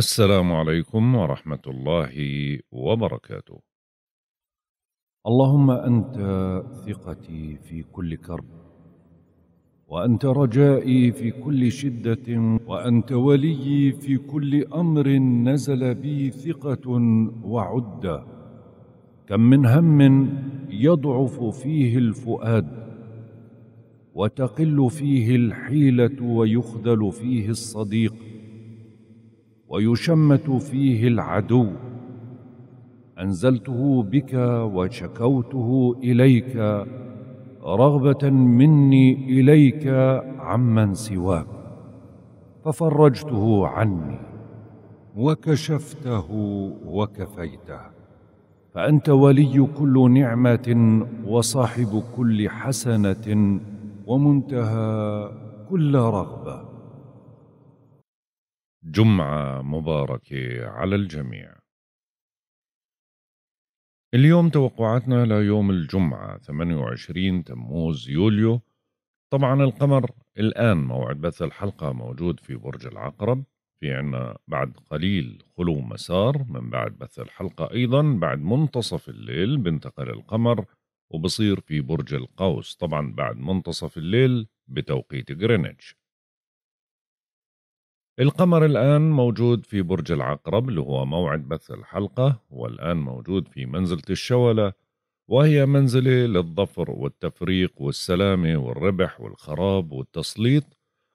السلام عليكم ورحمة الله وبركاته. اللهم أنت ثقتي في كل كرب، وأنت رجائي في كل شدة، وأنت وليي في كل أمر نزل بي ثقة وعدة. كم من هم يضعف فيه الفؤاد، وتقل فيه الحيلة ويخذل فيه الصديق. ويشمت فيه العدو انزلته بك وشكوته اليك رغبه مني اليك عمن سواك ففرجته عني وكشفته وكفيته فانت ولي كل نعمه وصاحب كل حسنه ومنتهى كل رغبه جمعة مباركة على الجميع. اليوم توقعاتنا ليوم الجمعة 28 تموز يوليو طبعا القمر الآن موعد بث الحلقة موجود في برج العقرب في عنا بعد قليل خلو مسار من بعد بث الحلقة أيضا بعد منتصف الليل بنتقل القمر وبصير في برج القوس طبعا بعد منتصف الليل بتوقيت غرينتش القمر الآن موجود في برج العقرب اللي هو موعد بث الحلقة والآن موجود في منزلة الشولة وهي منزلة للظفر والتفريق والسلامة والربح والخراب والتسليط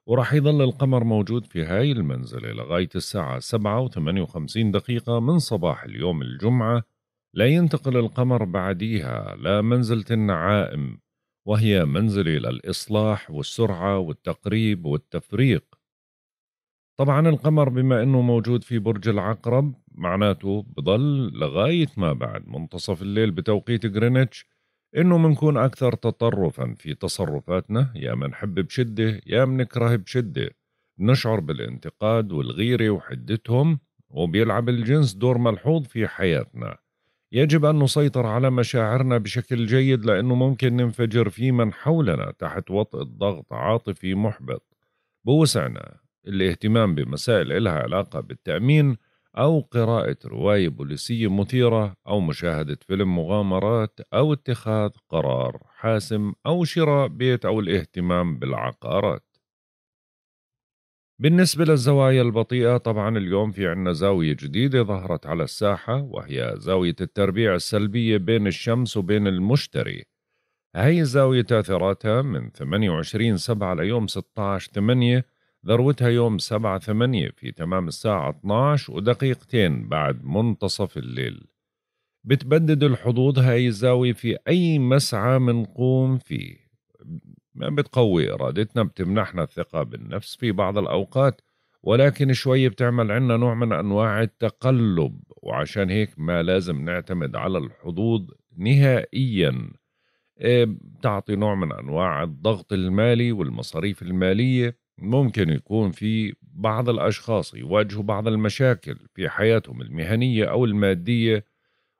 ورح يظل القمر موجود في هاي المنزلة لغاية الساعة 7 و 58 دقيقة من صباح اليوم الجمعة لا ينتقل القمر بعديها لمنزلة النعائم وهي منزلة للإصلاح والسرعة والتقريب والتفريق طبعا القمر بما انه موجود في برج العقرب معناته بضل لغايه ما بعد منتصف الليل بتوقيت غرينتش انه منكون اكثر تطرفا في تصرفاتنا يا منحب بشده يا منكره بشده نشعر بالانتقاد والغيره وحدتهم وبيلعب الجنس دور ملحوظ في حياتنا يجب أن نسيطر على مشاعرنا بشكل جيد لأنه ممكن ننفجر في من حولنا تحت وطء الضغط عاطفي محبط بوسعنا الاهتمام بمسائل لها علاقة بالتأمين أو قراءة رواية بوليسية مثيرة أو مشاهدة فيلم مغامرات أو اتخاذ قرار حاسم أو شراء بيت أو الاهتمام بالعقارات. بالنسبة للزوايا البطيئة طبعا اليوم في عنا زاوية جديدة ظهرت على الساحة وهي زاوية التربيع السلبية بين الشمس وبين المشتري هاي الزاوية تأثيراتها من 28 سبعة ليوم 16 8 ذروتها يوم 7 8 في تمام الساعة 12 ودقيقتين بعد منتصف الليل بتبدد الحظوظ هاي الزاوية في أي مسعى منقوم فيه ما بتقوي إرادتنا بتمنحنا الثقة بالنفس في بعض الأوقات ولكن شوي بتعمل عنا نوع من أنواع التقلب وعشان هيك ما لازم نعتمد على الحظوظ نهائياً آه، بتعطي نوع من انواع الضغط المالي والمصاريف الماليه ممكن يكون في بعض الأشخاص يواجهوا بعض المشاكل في حياتهم المهنية أو المادية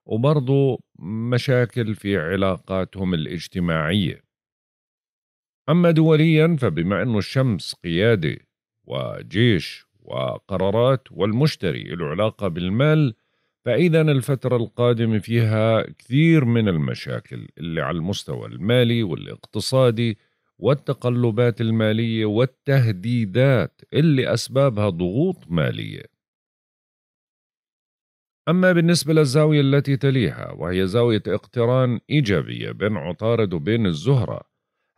وبرضه مشاكل في علاقاتهم الاجتماعية أما دوليا فبما أنه الشمس قيادة وجيش وقرارات والمشتري له علاقة بالمال فإذا الفترة القادمة فيها كثير من المشاكل اللي على المستوى المالي والاقتصادي والتقلبات المالية والتهديدات اللي أسبابها ضغوط مالية أما بالنسبة للزاوية التي تليها وهي زاوية اقتران إيجابية بين عطارد وبين الزهرة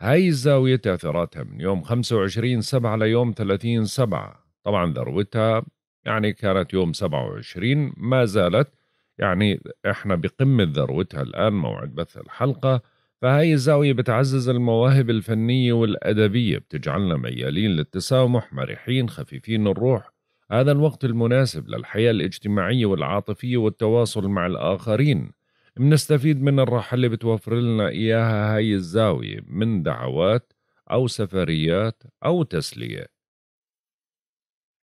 هاي الزاوية تأثيراتها من يوم 25 سبعة ليوم 30 سبعة طبعا ذروتها يعني كانت يوم 27 ما زالت يعني احنا بقمة ذروتها الآن موعد بث الحلقة فهي الزاوية بتعزز المواهب الفنية والأدبية بتجعلنا ميالين للتسامح مرحين خفيفين الروح هذا الوقت المناسب للحياة الاجتماعية والعاطفية والتواصل مع الآخرين بنستفيد من الراحة اللي بتوفر لنا إياها هاي الزاوية من دعوات أو سفريات أو تسلية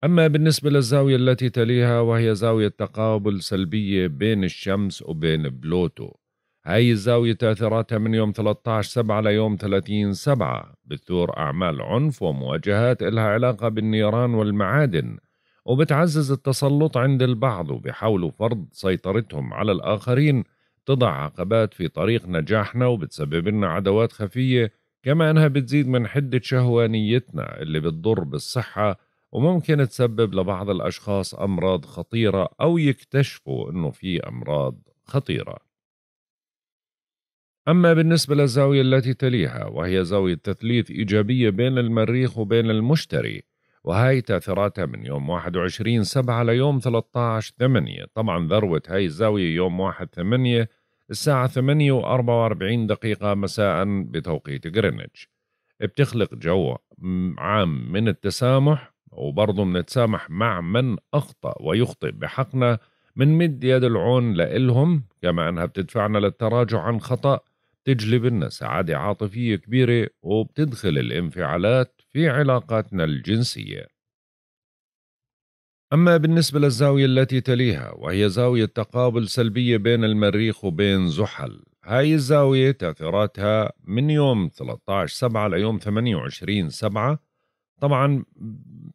أما بالنسبة للزاوية التي تليها وهي زاوية تقابل سلبية بين الشمس وبين بلوتو هاي الزاوية تأثيراتها من يوم 13 سبعة ليوم 30 سبعة بتثور أعمال عنف ومواجهات إلها علاقة بالنيران والمعادن وبتعزز التسلط عند البعض وبيحاولوا فرض سيطرتهم على الآخرين تضع عقبات في طريق نجاحنا وبتسبب لنا عدوات خفية كما أنها بتزيد من حدة شهوانيتنا اللي بتضر بالصحة وممكن تسبب لبعض الأشخاص أمراض خطيرة أو يكتشفوا أنه في أمراض خطيره أما بالنسبة للزاوية التي تليها وهي زاوية تثليث إيجابية بين المريخ وبين المشتري وهي تأثيراتها من يوم 21 7 ليوم 13 8 طبعا ذروة هاي الزاوية يوم 1 8 الساعة 8 و 44 دقيقة مساء بتوقيت غرينتش بتخلق جو عام من التسامح وبرضه بنتسامح مع من أخطأ ويخطئ بحقنا من مد يد العون لإلهم كما أنها بتدفعنا للتراجع عن خطأ تجلب لنا سعادة عاطفية كبيرة وبتدخل الانفعالات في علاقاتنا الجنسية أما بالنسبة للزاوية التي تليها وهي زاوية تقابل سلبية بين المريخ وبين زحل هاي الزاوية تأثيراتها من يوم 13 سبعة ليوم 28 سبعة طبعا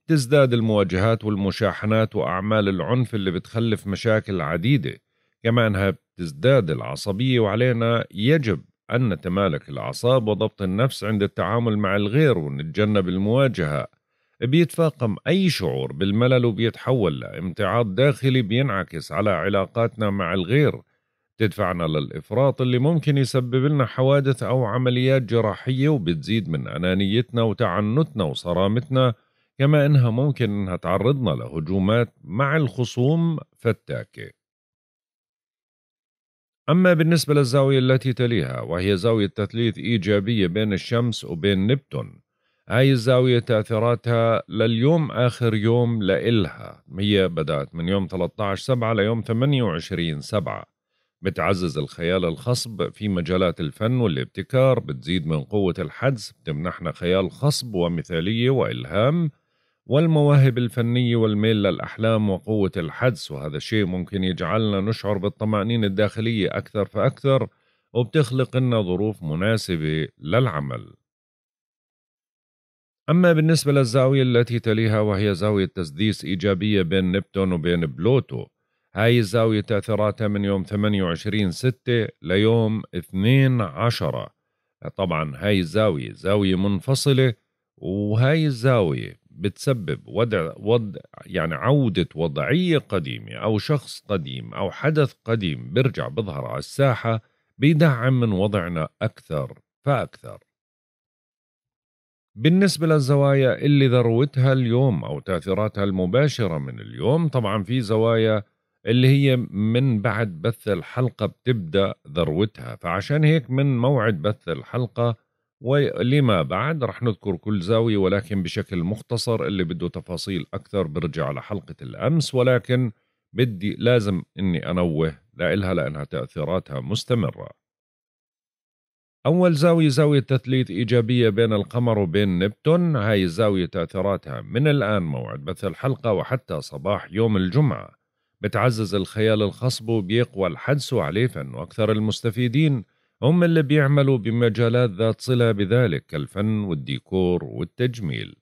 تزداد المواجهات والمشاحنات وأعمال العنف اللي بتخلف مشاكل عديدة كما أنها بتزداد العصبية وعلينا يجب أن نتمالك الأعصاب وضبط النفس عند التعامل مع الغير ونتجنب المواجهة بيتفاقم أي شعور بالملل وبيتحول لامتعاض داخلي بينعكس على علاقاتنا مع الغير تدفعنا للإفراط اللي ممكن يسبب لنا حوادث أو عمليات جراحية وبتزيد من أنانيتنا وتعنتنا وصرامتنا كما إنها ممكن إنها تعرضنا لهجومات مع الخصوم فتاكة أما بالنسبة للزاوية التي تليها وهي زاوية تثليث إيجابية بين الشمس وبين نبتون هاي الزاوية تأثيراتها لليوم آخر يوم لإلها هي بدأت من يوم 13 سبعة ليوم 28 سبعة بتعزز الخيال الخصب في مجالات الفن والابتكار بتزيد من قوة الحدس بتمنحنا خيال خصب ومثالية وإلهام والمواهب الفنية والميل للأحلام وقوة الحدس وهذا الشيء ممكن يجعلنا نشعر بالطمأنينة الداخلية أكثر فأكثر وبتخلق لنا ظروف مناسبة للعمل أما بالنسبة للزاوية التي تليها وهي زاوية تسديس إيجابية بين نبتون وبين بلوتو هاي الزاوية تأثيراتها من يوم 28 ستة ليوم 2 عشرة طبعا هاي الزاوية زاوية منفصلة وهاي الزاوية بتسبب وضع وضع يعني عودة وضعية قديمة أو شخص قديم أو حدث قديم بيرجع بظهر على الساحة بيدعم من وضعنا أكثر فأكثر بالنسبة للزوايا اللي ذروتها اليوم أو تأثيراتها المباشرة من اليوم طبعا في زوايا اللي هي من بعد بث الحلقة بتبدأ ذروتها فعشان هيك من موعد بث الحلقة ولما بعد رح نذكر كل زاوية ولكن بشكل مختصر اللي بده تفاصيل أكثر برجع على حلقة الأمس ولكن بدي لازم إني أنوه لإلها لأنها تأثيراتها مستمرة أول زاوية زاوية تثليث إيجابية بين القمر وبين نبتون هاي الزاوية تأثيراتها من الآن موعد بث الحلقة وحتى صباح يوم الجمعة بتعزز الخيال الخصب وبيقوى الحدس عليه فإنه أكثر المستفيدين هم اللي بيعملوا بمجالات ذات صلة بذلك كالفن والديكور والتجميل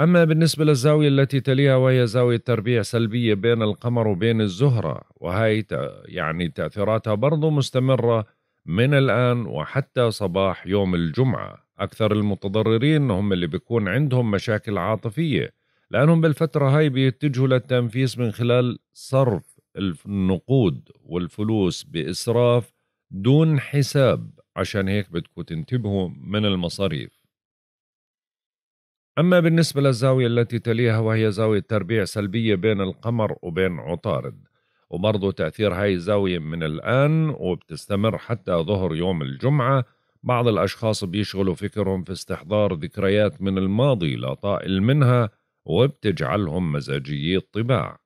أما بالنسبة للزاوية التي تليها وهي زاوية تربيع سلبية بين القمر وبين الزهرة وهي يعني تأثيراتها برضو مستمرة من الآن وحتى صباح يوم الجمعة أكثر المتضررين هم اللي بيكون عندهم مشاكل عاطفية لأنهم بالفترة هاي بيتجهوا للتنفيس من خلال صرف النقود والفلوس بإسراف دون حساب عشان هيك بدكم تنتبهوا من المصاريف أما بالنسبة للزاوية التي تليها وهي زاوية تربيع سلبية بين القمر وبين عطارد وبرضه تأثير هاي الزاوية من الآن وبتستمر حتى ظهر يوم الجمعة بعض الأشخاص بيشغلوا فكرهم في استحضار ذكريات من الماضي لا طائل منها وبتجعلهم مزاجيي الطباع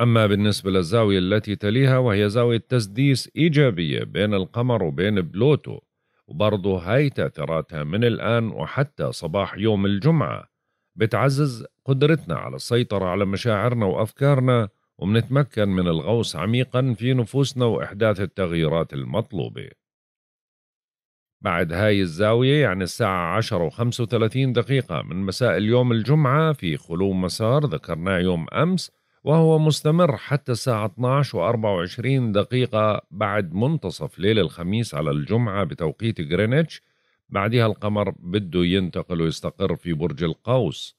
أما بالنسبة للزاوية التي تليها وهي زاوية تسديس إيجابية بين القمر وبين بلوتو وبرضو هاي تأثيراتها من الآن وحتى صباح يوم الجمعة بتعزز قدرتنا على السيطرة على مشاعرنا وأفكارنا وبنتمكن من الغوص عميقا في نفوسنا وإحداث التغييرات المطلوبة بعد هاي الزاوية يعني الساعة 10 و 35 دقيقة من مساء اليوم الجمعة في خلو مسار ذكرناه يوم أمس وهو مستمر حتى الساعة 12 و24 دقيقة بعد منتصف ليل الخميس على الجمعة بتوقيت غرينتش بعدها القمر بده ينتقل ويستقر في برج القوس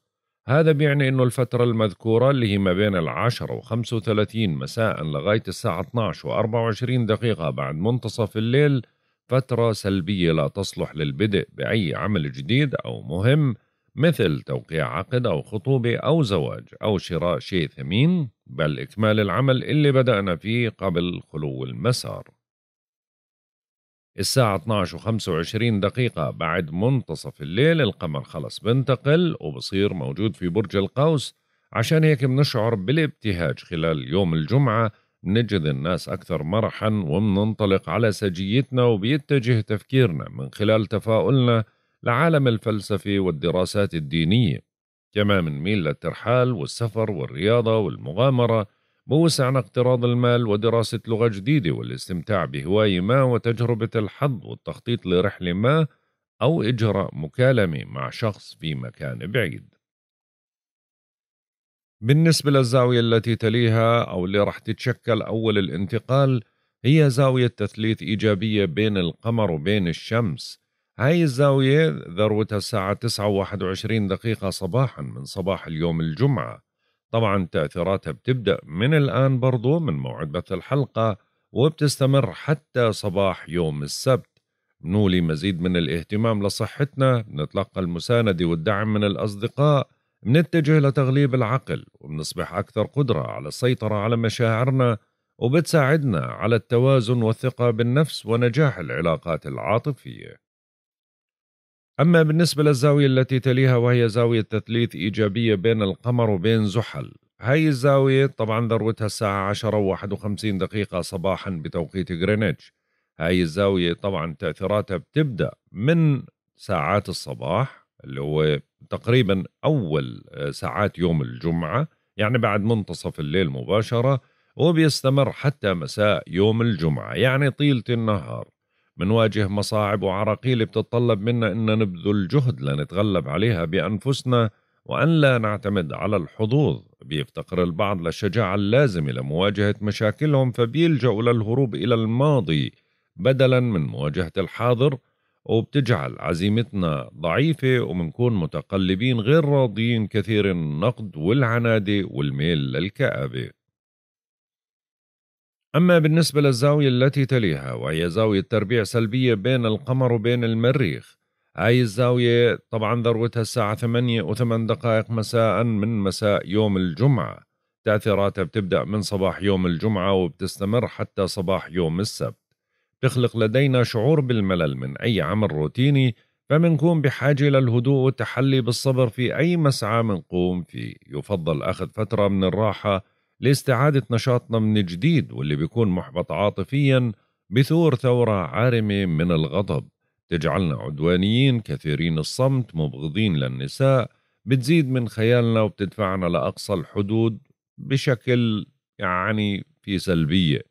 هذا بيعني أنه الفترة المذكورة اللي هي ما بين العشرة و وثلاثين مساء لغاية الساعة 12 وأربعة وعشرين دقيقة بعد منتصف الليل فترة سلبية لا تصلح للبدء بأي عمل جديد أو مهم مثل توقيع عقد أو خطوبة أو زواج أو شراء شيء ثمين بل إكمال العمل اللي بدأنا فيه قبل خلو المسار الساعة 12.25 دقيقة بعد منتصف الليل القمر خلص بنتقل وبصير موجود في برج القوس عشان هيك بنشعر بالابتهاج خلال يوم الجمعة نجد الناس أكثر مرحا ومننطلق على سجيتنا وبيتجه تفكيرنا من خلال تفاؤلنا لعالم الفلسفة والدراسات الدينية كما ميل للترحال والسفر والرياضة والمغامرة بوسعنا اقتراض المال ودراسة لغة جديدة والاستمتاع بهواية ما وتجربة الحظ والتخطيط لرحلة ما أو إجراء مكالمة مع شخص في مكان بعيد بالنسبة للزاوية التي تليها أو اللي رح تتشكل أول الانتقال هي زاوية تثليث إيجابية بين القمر وبين الشمس هاي الزاوية ذروتها الساعة 9 و21 دقيقة صباحا من صباح اليوم الجمعة طبعا تأثيراتها بتبدأ من الآن برضو من موعد بث الحلقة وبتستمر حتى صباح يوم السبت نولي مزيد من الاهتمام لصحتنا نتلقى المساندة والدعم من الأصدقاء منتجه لتغليب العقل وبنصبح أكثر قدرة على السيطرة على مشاعرنا وبتساعدنا على التوازن والثقة بالنفس ونجاح العلاقات العاطفية أما بالنسبة للزاوية التي تليها وهي زاوية تثليث إيجابية بين القمر وبين زحل هاي الزاوية طبعا ذروتها الساعة 10 و 51 دقيقة صباحا بتوقيت غرينتش هاي الزاوية طبعا تأثيراتها بتبدأ من ساعات الصباح اللي هو تقريبا أول آه، ساعات يوم الجمعة يعني بعد منتصف الليل مباشرة وبيستمر حتى مساء يوم الجمعة يعني طيلة النهار بنواجه مصاعب وعراقيل بتتطلب منا أن نبذل جهد لنتغلب عليها بأنفسنا وأن لا نعتمد على الحظوظ بيفتقر البعض للشجاعة اللازمة لمواجهة مشاكلهم فبيلجأوا للهروب إلى الماضي بدلا من مواجهة الحاضر وبتجعل عزيمتنا ضعيفة ومنكون متقلبين غير راضيين كثير النقد والعنادة والميل للكآبة أما بالنسبة للزاوية التي تليها وهي زاوية تربيع سلبية بين القمر وبين المريخ هاي الزاوية طبعا ذروتها الساعة 8 و دقائق مساء من مساء يوم الجمعة تأثيراتها بتبدأ من صباح يوم الجمعة وبتستمر حتى صباح يوم السبت تخلق لدينا شعور بالملل من أي عمل روتيني فمنكون بحاجة للهدوء والتحلي بالصبر في أي مسعى منقوم فيه يفضل أخذ فترة من الراحة لاستعادة نشاطنا من جديد واللي بيكون محبط عاطفيا بثور ثورة عارمة من الغضب تجعلنا عدوانيين كثيرين الصمت مبغضين للنساء بتزيد من خيالنا وبتدفعنا لأقصى الحدود بشكل يعني في سلبية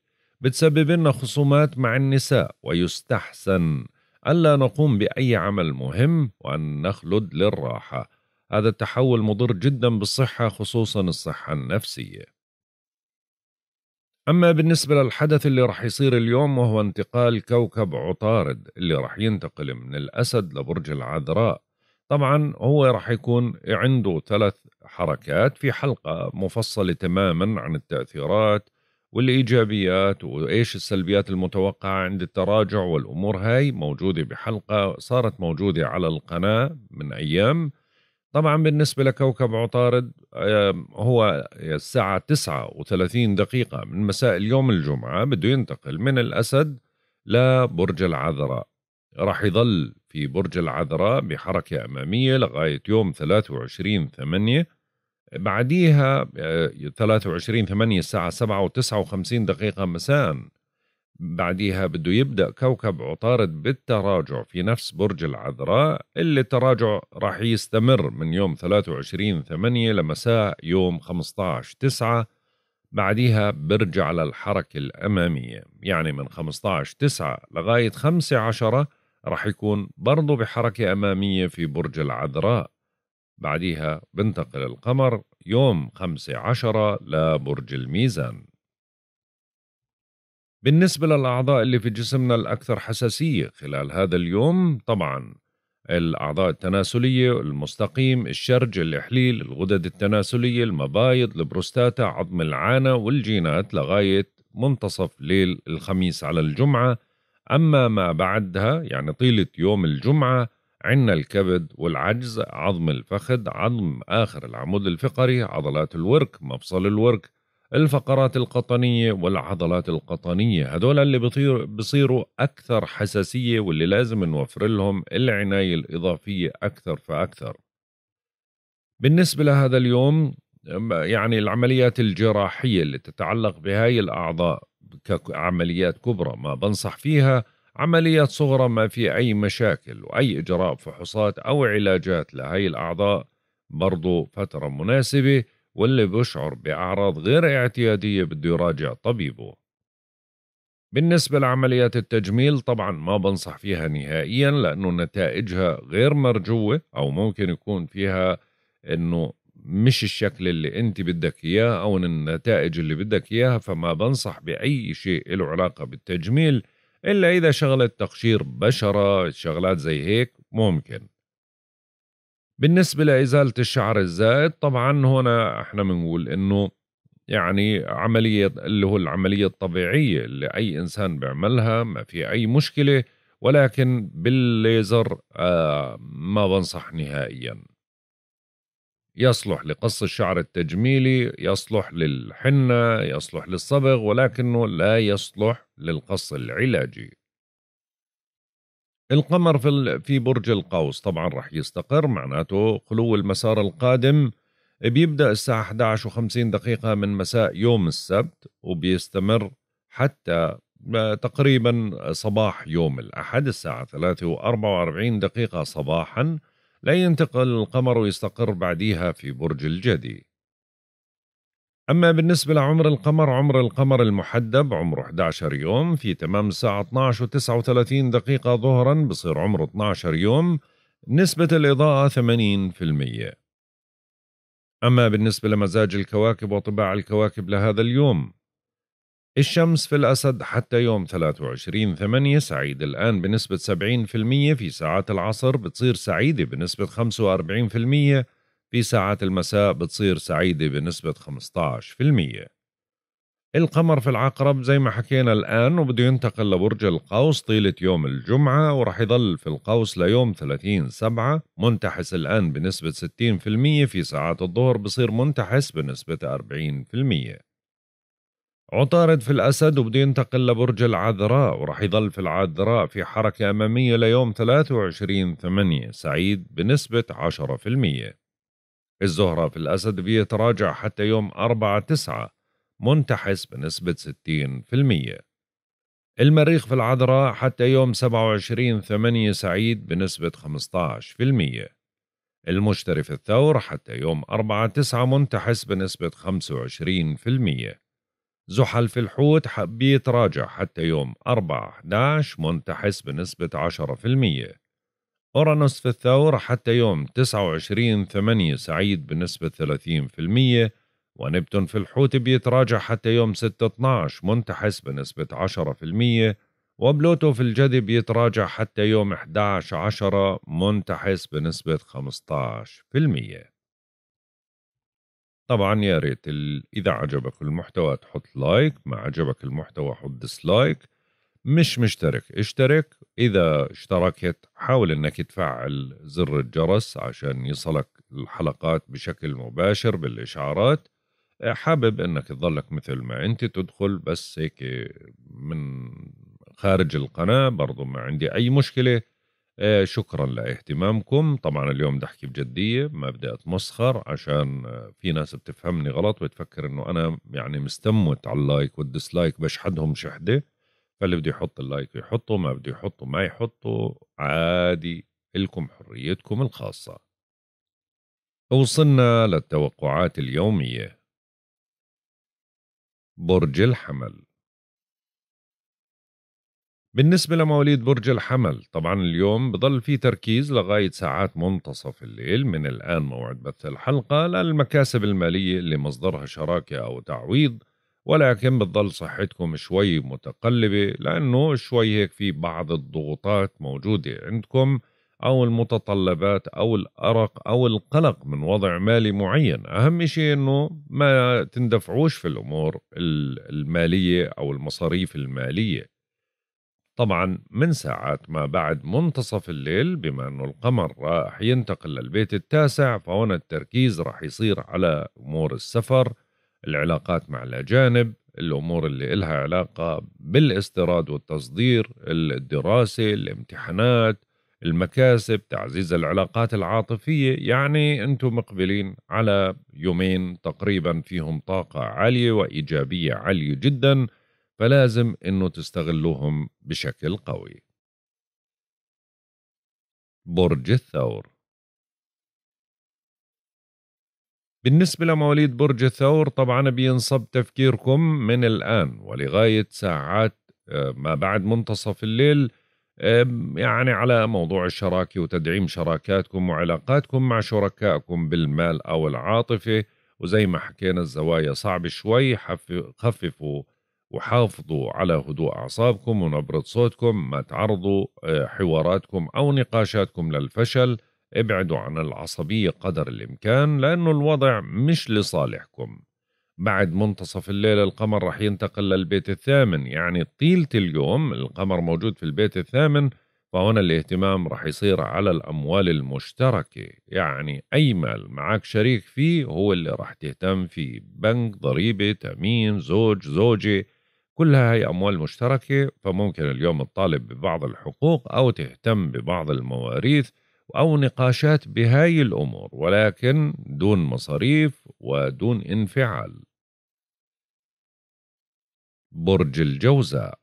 بتسبب لنا خصومات مع النساء ويستحسن ألا نقوم بأي عمل مهم وأن نخلد للراحة هذا التحول مضر جدا بالصحة خصوصا الصحة النفسية أما بالنسبة للحدث اللي راح يصير اليوم وهو انتقال كوكب عطارد اللي راح ينتقل من الأسد لبرج العذراء طبعا هو راح يكون عنده ثلاث حركات في حلقة مفصلة تماما عن التأثيرات والإيجابيات وإيش السلبيات المتوقعة عند التراجع والأمور هاي موجودة بحلقة صارت موجودة على القناة من أيام طبعا بالنسبة لكوكب عطارد هو الساعة 39 دقيقة من مساء اليوم الجمعة بده ينتقل من الأسد لبرج العذراء راح يظل في برج العذراء بحركة أمامية لغاية يوم 23 8 بعديها 23 آه، 8 الساعة 7 و59 دقيقة مساءً بعديها بده يبدأ كوكب عطارد بالتراجع في نفس برج العذراء اللي التراجع راح يستمر من يوم 23 8 لمساء يوم 15 9 بعديها برجع للحركة الأمامية يعني من 15 9 لغاية 5 10 راح يكون برضو بحركة أمامية في برج العذراء بعديها بنتقل القمر يوم 5 10 لبرج الميزان بالنسبة للأعضاء اللي في جسمنا الأكثر حساسية خلال هذا اليوم طبعا الأعضاء التناسلية المستقيم الشرج الإحليل الغدد التناسلية المبايض البروستاتا عظم العانة والجينات لغاية منتصف ليل الخميس على الجمعة أما ما بعدها يعني طيلة يوم الجمعة عنا الكبد والعجز عظم الفخذ عظم آخر العمود الفقري عضلات الورك مفصل الورك الفقرات القطنية والعضلات القطنية هدول اللي بطير بصيروا أكثر حساسية واللي لازم نوفر لهم العناية الإضافية أكثر فأكثر بالنسبة لهذا اليوم يعني العمليات الجراحية اللي تتعلق بهاي الأعضاء كعمليات كبرى ما بنصح فيها عمليات صغرى ما في أي مشاكل وأي إجراء فحوصات أو علاجات لهاي الأعضاء برضو فترة مناسبة واللي بيشعر بأعراض غير اعتيادية بده يراجع طبيبه بالنسبة لعمليات التجميل طبعا ما بنصح فيها نهائيا لأنه نتائجها غير مرجوة أو ممكن يكون فيها أنه مش الشكل اللي أنت بدك إياه أو النتائج اللي بدك إياها فما بنصح بأي شيء له علاقة بالتجميل إلا إذا شغلة تقشير بشرة شغلات زي هيك ممكن بالنسبة لإزالة الشعر الزائد طبعا هنا احنا بنقول انه يعني عملية اللي هو العملية الطبيعية اللي أي إنسان بيعملها ما في أي مشكلة ولكن بالليزر آه ما بنصح نهائيا يصلح لقص الشعر التجميلي يصلح للحنة يصلح للصبغ ولكنه لا يصلح للقص العلاجي القمر في في برج القوس طبعا رح يستقر معناته خلو المسار القادم بيبدا الساعه 11 و50 دقيقه من مساء يوم السبت وبيستمر حتى آه، تقريبا صباح يوم الأحد الساعة 3 و44 دقيقة صباحا لا ينتقل القمر ويستقر بعديها في برج الجدي أما بالنسبة لعمر القمر عمر القمر المحدب عمره 11 يوم في تمام الساعة 12 و 39 دقيقة ظهرا بصير عمره 12 يوم نسبة الإضاءة 80% أما بالنسبة لمزاج الكواكب وطباع الكواكب لهذا اليوم الشمس في الأسد حتى يوم 23 8 سعيد الآن بنسبة 70% في ساعات العصر بتصير سعيدة بنسبة 45% في ساعات المساء بتصير سعيدة بنسبة 15% القمر في العقرب زي ما حكينا الآن وبده ينتقل لبرج القوس طيلة يوم الجمعة ورح يظل في القوس ليوم 30 سبعة منتحس الآن بنسبة 60% في ساعات الظهر بصير منتحس بنسبة 40% عطارد في الأسد وبده ينتقل لبرج العذراء ورح يظل في العذراء في حركة أمامية ليوم 23 8 سعيد بنسبة 10% الزهرة في الأسد بيتراجع حتى يوم 4 9 منتحس بنسبة 60% المريخ في العذراء حتى يوم 27 8 سعيد بنسبة 15% المشتري في الثور حتى يوم 4 9 منتحس بنسبة 25% زحل في الحوت بيتراجع حتى يوم 4 11 منتحس بنسبة 10% أورانوس في الثور حتى يوم 29 8 سعيد بنسبة 30% ونبتون في الحوت بيتراجع حتى يوم 6 12 منتحس بنسبة 10% وبلوتو في الجدي بيتراجع حتى يوم 11 10 منتحس بنسبة 15% طبعا يا ريت إذا عجبك المحتوى تحط لايك ما عجبك المحتوى حط ديسلايك مش مشترك اشترك إذا اشتركت حاول أنك تفعل زر الجرس عشان يصلك الحلقات بشكل مباشر بالإشعارات آه، حابب أنك تظلك مثل ما أنت تدخل بس هيك من خارج القناة برضو ما عندي أي مشكلة آه، شكرا لاهتمامكم طبعا اليوم بدي احكي بجديه ما بدي اتمسخر عشان آه، في ناس بتفهمني غلط وتفكر انه انا يعني مستموت على اللايك والديسلايك بشحدهم شحده فاللي بده يحط اللايك يحطه ما بده يحطه ما يحطه عادي إلكم حريتكم الخاصة وصلنا للتوقعات اليومية برج الحمل بالنسبة لمواليد برج الحمل طبعا اليوم بضل في تركيز لغاية ساعات منتصف الليل من الآن موعد بث الحلقة للمكاسب المالية اللي مصدرها شراكة أو تعويض ولكن بتضل صحتكم شوي متقلبة لأنه شوي هيك في بعض الضغوطات موجودة عندكم أو المتطلبات أو الأرق أو القلق من وضع مالي معين أهم شيء أنه ما تندفعوش في الأمور المالية أو المصاريف المالية طبعا من ساعات ما بعد منتصف الليل بما أنه القمر راح ينتقل للبيت التاسع فهنا التركيز راح يصير على أمور السفر العلاقات مع الأجانب الأمور اللي إلها علاقة بالاستيراد والتصدير الدراسة الامتحانات المكاسب تعزيز العلاقات العاطفية يعني أنتم مقبلين على يومين تقريبا فيهم طاقة عالية وإيجابية عالية جدا فلازم أنه تستغلوهم بشكل قوي برج الثور بالنسبة لمواليد برج الثور طبعا بينصب تفكيركم من الآن ولغاية ساعات آه، ما بعد منتصف الليل يعني على موضوع الشراكة وتدعيم شراكاتكم وعلاقاتكم مع شركائكم بالمال أو العاطفة وزي ما حكينا الزوايا صعب شوي خففوا وحافظوا على هدوء أعصابكم ونبرة صوتكم ما تعرضوا آه، حواراتكم أو نقاشاتكم للفشل ابعدوا عن العصبية قدر الإمكان لأنه الوضع مش لصالحكم بعد منتصف الليل القمر رح ينتقل للبيت الثامن يعني طيلة اليوم القمر موجود في البيت الثامن فهنا الاهتمام رح يصير على الأموال المشتركة يعني أي مال معك شريك فيه هو اللي رح تهتم فيه بنك ضريبة تأمين زوج زوجة كلها هي أموال مشتركة فممكن اليوم تطالب ببعض الحقوق أو تهتم ببعض المواريث أو نقاشات بهاي الأمور ولكن دون مصاريف ودون انفعال برج الجوزاء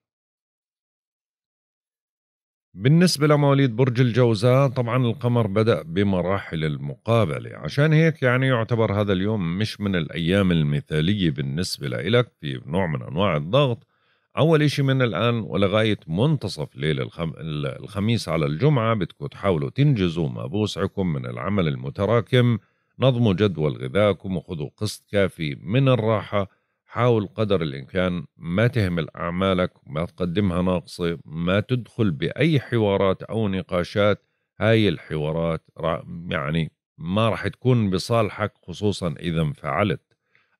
بالنسبة لمواليد برج الجوزاء طبعا القمر بدأ بمراحل المقابلة عشان هيك يعني يعتبر هذا اليوم مش من الأيام المثالية بالنسبة لإلك في نوع من أنواع الضغط أول إشي من الآن ولغاية منتصف ليلة الخم... الخميس على الجمعة بدكم تحاولوا تنجزوا ما بوسعكم من العمل المتراكم نظموا جدول غذائكم وخذوا قسط كافي من الراحة حاول قدر الإمكان ما تهمل أعمالك ما تقدمها ناقصة ما تدخل بأي حوارات أو نقاشات هاي الحوارات يعني ما راح تكون بصالحك خصوصا إذا انفعلت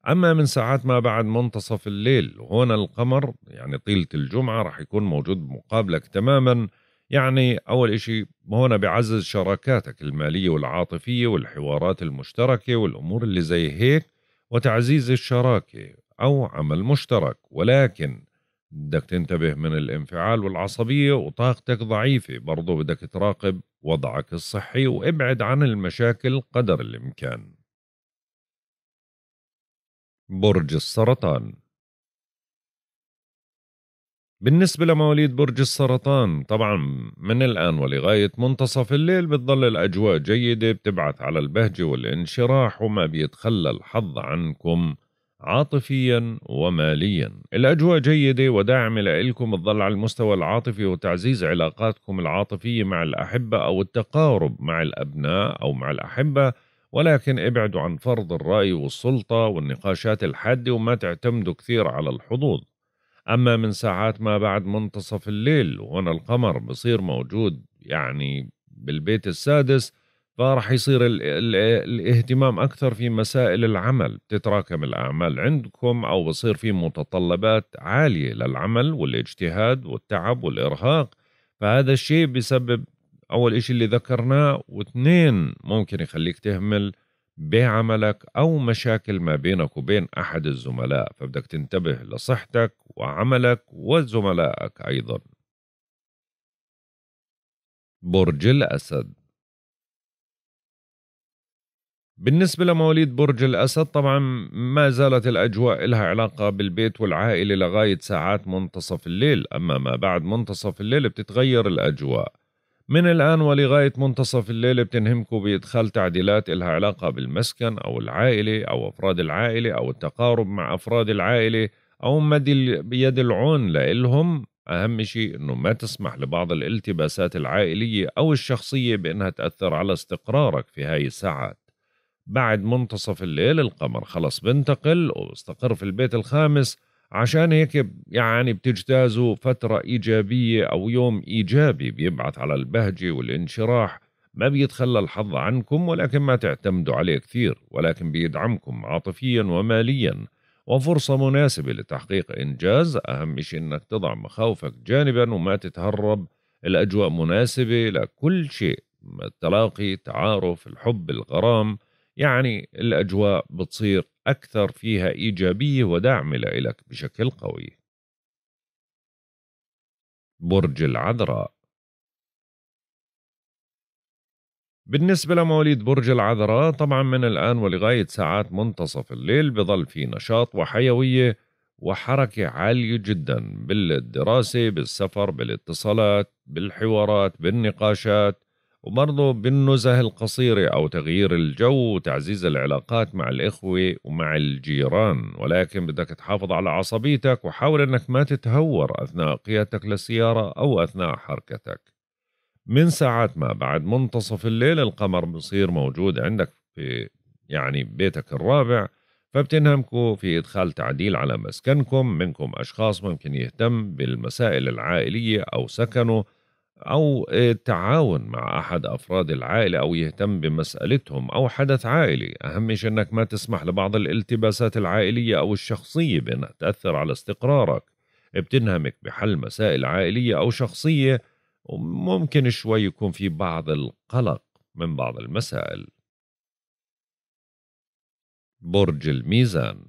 أما من ساعات ما بعد منتصف الليل وهنا القمر يعني طيلة الجمعة راح يكون موجود مقابلك تماما يعني أول إشي هنا بعزز شراكاتك المالية والعاطفية والحوارات المشتركة والأمور اللي زي هيك وتعزيز الشراكة أو عمل مشترك ولكن بدك تنتبه من الانفعال والعصبية وطاقتك ضعيفة برضو بدك تراقب وضعك الصحي وابعد عن المشاكل قدر الإمكان برج السرطان بالنسبة لمواليد برج السرطان طبعا من الآن ولغاية منتصف الليل بتضل الأجواء جيدة بتبعث على البهجة والانشراح وما بيتخلى الحظ عنكم عاطفيا وماليا الأجواء جيدة وداعمة لإلكم تضل على المستوى العاطفي وتعزيز علاقاتكم العاطفية مع الأحبة أو التقارب مع الأبناء أو مع الأحبة ولكن ابعدوا عن فرض الرأي والسلطة والنقاشات الحادة وما تعتمدوا كثير على الحظوظ أما من ساعات ما بعد منتصف الليل وهنا القمر بصير موجود يعني بالبيت السادس فرح يصير الـ الـ الاهتمام أكثر في مسائل العمل تتراكم الأعمال عندكم أو بصير في متطلبات عالية للعمل والاجتهاد والتعب والإرهاق فهذا الشيء بسبب اول إشي اللي ذكرناه واثنين ممكن يخليك تهمل بعملك او مشاكل ما بينك وبين احد الزملاء فبدك تنتبه لصحتك وعملك وزملائك ايضا برج الاسد بالنسبة لمواليد برج الأسد طبعا ما زالت الأجواء لها علاقة بالبيت والعائلة لغاية ساعات منتصف الليل أما ما بعد منتصف الليل بتتغير الأجواء من الآن ولغاية منتصف الليل بتنهمكوا بإدخال تعديلات إلها علاقة بالمسكن أو العائلة أو أفراد العائلة أو التقارب مع أفراد العائلة أو مد بيد العون لإلهم أهم شيء أنه ما تسمح لبعض الالتباسات العائلية أو الشخصية بأنها تأثر على استقرارك في هاي الساعات بعد منتصف الليل القمر خلص بنتقل واستقر في البيت الخامس عشان هيك يعني بتجتازوا فترة إيجابية أو يوم إيجابي بيبعث على البهجة والانشراح ما بيتخلى الحظ عنكم ولكن ما تعتمدوا عليه كثير ولكن بيدعمكم عاطفيا وماليا وفرصة مناسبة لتحقيق إنجاز أهم شيء أنك تضع مخاوفك جانبا وما تتهرب الأجواء مناسبة لكل شيء التلاقي تعارف الحب الغرام يعني الأجواء بتصير أكثر فيها إيجابية ودعم لإلك بشكل قوي برج العذراء بالنسبة لمواليد برج العذراء طبعا من الآن ولغاية ساعات منتصف الليل بظل في نشاط وحيوية وحركة عالية جدا بالدراسة بالسفر بالاتصالات بالحوارات بالنقاشات وبرضه بالنزه القصيرة أو تغيير الجو وتعزيز العلاقات مع الإخوة ومع الجيران ولكن بدك تحافظ على عصبيتك وحاول أنك ما تتهور أثناء قيادتك للسيارة أو أثناء حركتك من ساعات ما بعد منتصف الليل القمر بصير موجود عندك في يعني بيتك الرابع فبتنهمكم في إدخال تعديل على مسكنكم منكم أشخاص ممكن يهتم بالمسائل العائلية أو سكنه أو التعاون مع أحد أفراد العائلة أو يهتم بمسألتهم أو حدث عائلي أهم شيء أنك ما تسمح لبعض الالتباسات العائلية أو الشخصية بأنها تأثر على استقرارك بتنهمك بحل مسائل عائلية أو شخصية وممكن شوي يكون في بعض القلق من بعض المسائل برج الميزان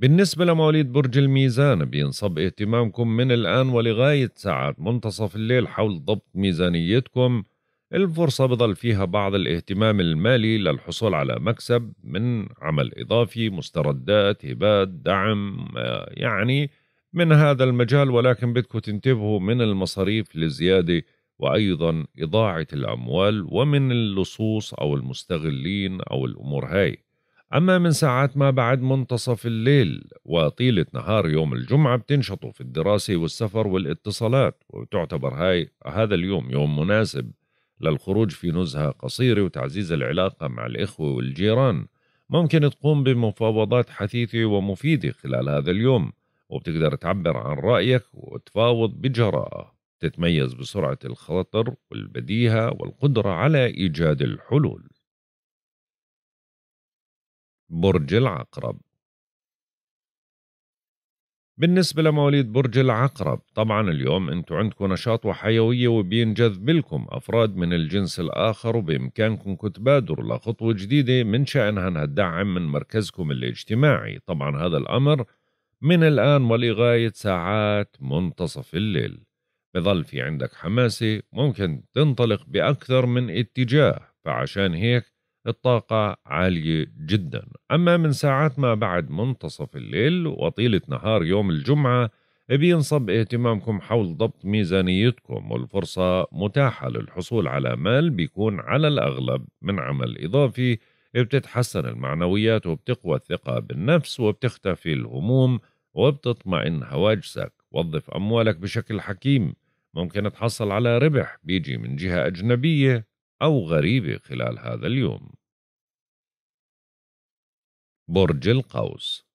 بالنسبة لمواليد برج الميزان بينصب اهتمامكم من الآن ولغاية ساعات منتصف الليل حول ضبط ميزانيتكم الفرصة بظل فيها بعض الاهتمام المالي للحصول على مكسب من عمل إضافي مستردات هبات دعم يعني من هذا المجال ولكن بدكم تنتبهوا من المصاريف لزيادة وأيضا إضاعة الأموال ومن اللصوص أو المستغلين أو الأمور هاي أما من ساعات ما بعد منتصف الليل وطيلة نهار يوم الجمعة بتنشطوا في الدراسة والسفر والاتصالات وتعتبر هاي هذا اليوم يوم مناسب للخروج في نزهة قصيرة وتعزيز العلاقة مع الإخوة والجيران ممكن تقوم بمفاوضات حثيثة ومفيدة خلال هذا اليوم وبتقدر تعبر عن رأيك وتفاوض بجراءة تتميز بسرعة الخطر والبديهة والقدرة على إيجاد الحلول برج العقرب بالنسبة لمواليد برج العقرب طبعا اليوم انتو عندكم نشاط وحيوية وبينجذب لكم أفراد من الجنس الآخر وبإمكانكم تبادروا لخطوة جديدة من شأنها أنها تدعم من مركزكم الاجتماعي طبعا هذا الأمر من الآن ولغاية ساعات منتصف الليل بظل في عندك حماسة ممكن تنطلق بأكثر من اتجاه فعشان هيك الطاقة عالية جدا أما من ساعات ما بعد منتصف الليل وطيلة نهار يوم الجمعة بينصب اهتمامكم حول ضبط ميزانيتكم والفرصة متاحة للحصول على مال بيكون على الأغلب من عمل إضافي بتتحسن المعنويات وبتقوى الثقة بالنفس وبتختفي الهموم وبتطمئن هواجسك وظف أموالك بشكل حكيم ممكن تحصل على ربح بيجي من جهة أجنبية أو غريبة خلال هذا اليوم برج القوس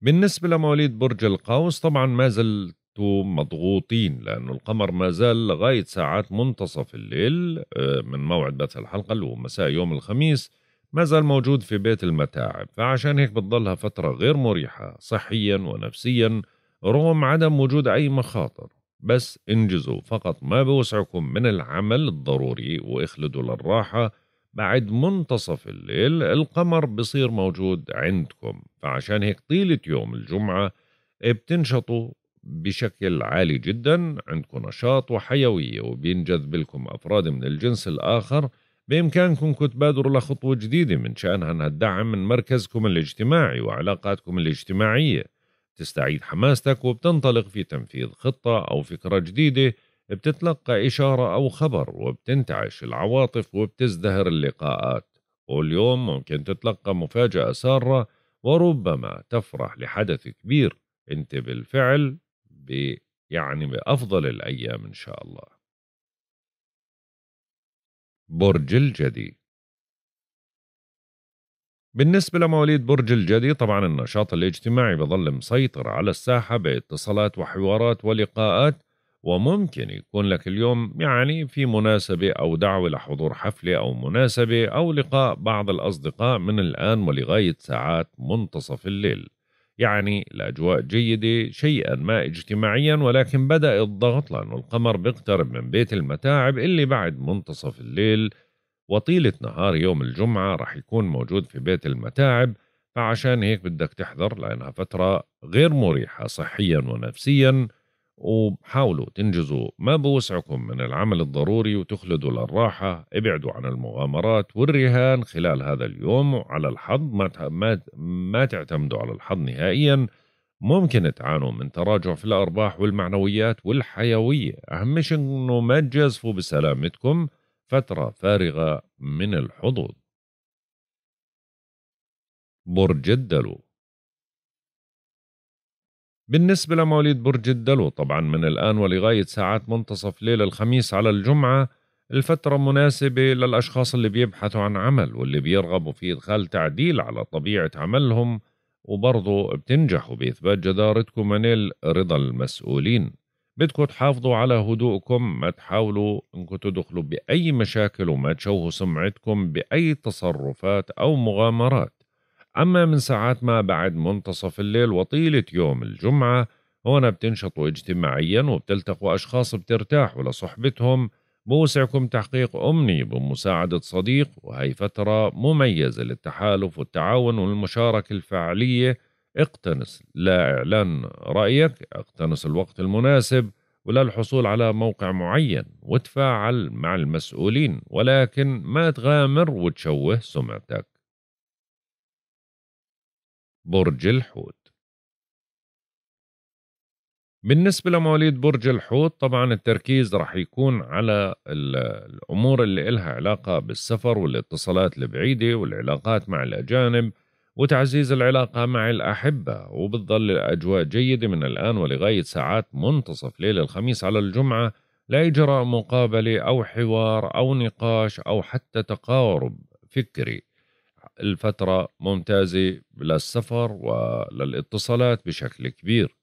بالنسبة لمواليد برج القوس طبعا ما زلتوا مضغوطين لأنه القمر ما زال لغاية ساعات منتصف الليل آه، من موعد بث الحلقة اللي هو مساء يوم الخميس ما زال موجود في بيت المتاعب فعشان هيك بتضلها فترة غير مريحة صحيا ونفسيا رغم عدم وجود أي مخاطر بس انجزوا فقط ما بوسعكم من العمل الضروري واخلدوا للراحة بعد منتصف الليل القمر بصير موجود عندكم فعشان هيك طيلة يوم الجمعة بتنشطوا بشكل عالي جدا عندكم نشاط وحيوية وبينجذب لكم أفراد من الجنس الآخر بإمكانكم تبادروا لخطوة جديدة من شأنها أنها الدعم من مركزكم الاجتماعي وعلاقاتكم الاجتماعية تستعيد حماستك وبتنطلق في تنفيذ خطة أو فكرة جديدة بتتلقى إشارة أو خبر وبتنتعش العواطف وبتزدهر اللقاءات واليوم ممكن تتلقى مفاجأة سارة وربما تفرح لحدث كبير أنت بالفعل يعني بأفضل الأيام إن شاء الله برج الجدي بالنسبة لمواليد برج الجدي طبعا النشاط الاجتماعي بظل مسيطر على الساحة باتصالات وحوارات ولقاءات وممكن يكون لك اليوم يعني في مناسبة أو دعوة لحضور حفلة أو مناسبة أو لقاء بعض الأصدقاء من الآن ولغاية ساعات منتصف الليل يعني الأجواء جيدة شيئا ما اجتماعيا ولكن بدأ الضغط لأنه القمر بيقترب من بيت المتاعب اللي بعد منتصف الليل وطيلة نهار يوم الجمعة رح يكون موجود في بيت المتاعب فعشان هيك بدك تحذر لأنها فترة غير مريحة صحيا ونفسيا وحاولوا تنجزوا ما بوسعكم من العمل الضروري وتخلدوا للراحة ابعدوا عن المغامرات والرهان خلال هذا اليوم وعلى الحظ ما, ما, ما تعتمدوا على الحظ نهائيا ممكن تعانوا من تراجع في الأرباح والمعنويات والحيوية أهم شيء أنه ما تجازفوا بسلامتكم فترة فارغة من الحظوظ برج الدلو بالنسبة لمواليد برج الدلو طبعا من الآن ولغاية ساعات منتصف ليل الخميس على الجمعة الفترة مناسبة للأشخاص اللي بيبحثوا عن عمل واللي بيرغبوا في إدخال تعديل على طبيعة عملهم وبرضه بتنجحوا بإثبات جدارتكم من رضا المسؤولين بدكم تحافظوا على هدوءكم ما تحاولوا انكم تدخلوا باي مشاكل وما تشوهوا سمعتكم باي تصرفات او مغامرات اما من ساعات ما بعد منتصف الليل وطيله يوم الجمعه هون بتنشطوا اجتماعيا وبتلتقوا اشخاص بترتاحوا لصحبتهم بوسعكم تحقيق أمنية بمساعدة صديق وهي فترة مميزة للتحالف والتعاون والمشاركة الفعليه اقتنص لا إعلان رأيك اقتنص الوقت المناسب ولا الحصول على موقع معين وتفاعل مع المسؤولين ولكن ما تغامر وتشوه سمعتك برج الحوت بالنسبة لمواليد برج الحوت طبعا التركيز راح يكون على الأمور اللي إلها علاقة بالسفر والاتصالات البعيدة والعلاقات مع الأجانب وتعزيز العلاقة مع الأحبة وبتظل الأجواء جيدة من الآن ولغاية ساعات منتصف ليل الخميس على الجمعة لإجراء مقابلة أو حوار أو نقاش أو حتى تقارب فكري الفترة ممتازة للسفر وللاتصالات بشكل كبير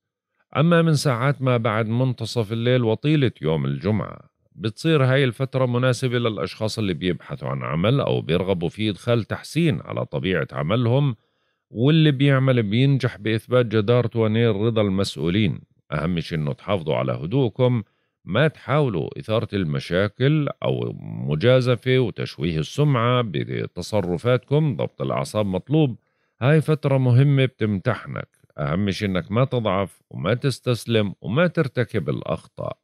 أما من ساعات ما بعد منتصف الليل وطيلة يوم الجمعة بتصير هاي الفترة مناسبة للأشخاص اللي بيبحثوا عن عمل أو بيرغبوا في إدخال تحسين على طبيعة عملهم واللي بيعمل بينجح بإثبات جدارته ونيل رضا المسؤولين أهم شيء إنه تحافظوا على هدوءكم ما تحاولوا إثارة المشاكل أو مجازفة وتشويه السمعة بتصرفاتكم ضبط الأعصاب مطلوب هاي فترة مهمة بتمتحنك أهم شيء إنك ما تضعف وما تستسلم وما ترتكب الأخطاء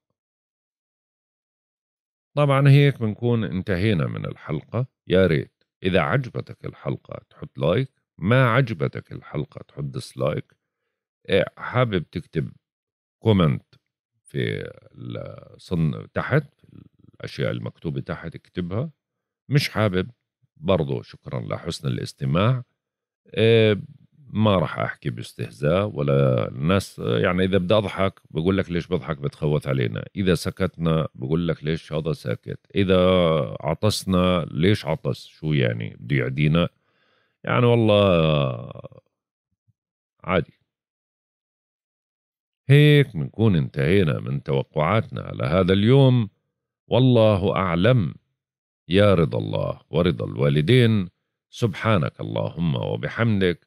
طبعا هيك بنكون انتهينا من الحلقة يا ريت إذا عجبتك الحلقة تحط لايك ما عجبتك الحلقة تحط ديسلايك حابب تكتب كومنت في الصن تحت الأشياء المكتوبة تحت اكتبها مش حابب برضو شكرا لحسن الاستماع إيه، ما راح احكي باستهزاء ولا الناس يعني اذا بدي اضحك بقول لك ليش بضحك بتخوت علينا اذا سكتنا بقول لك ليش هذا ساكت اذا عطسنا ليش عطس شو يعني بده يعدينا يعني والله عادي هيك بنكون انتهينا من توقعاتنا لهذا اليوم والله اعلم يا رضا الله ورضا الوالدين سبحانك اللهم وبحمدك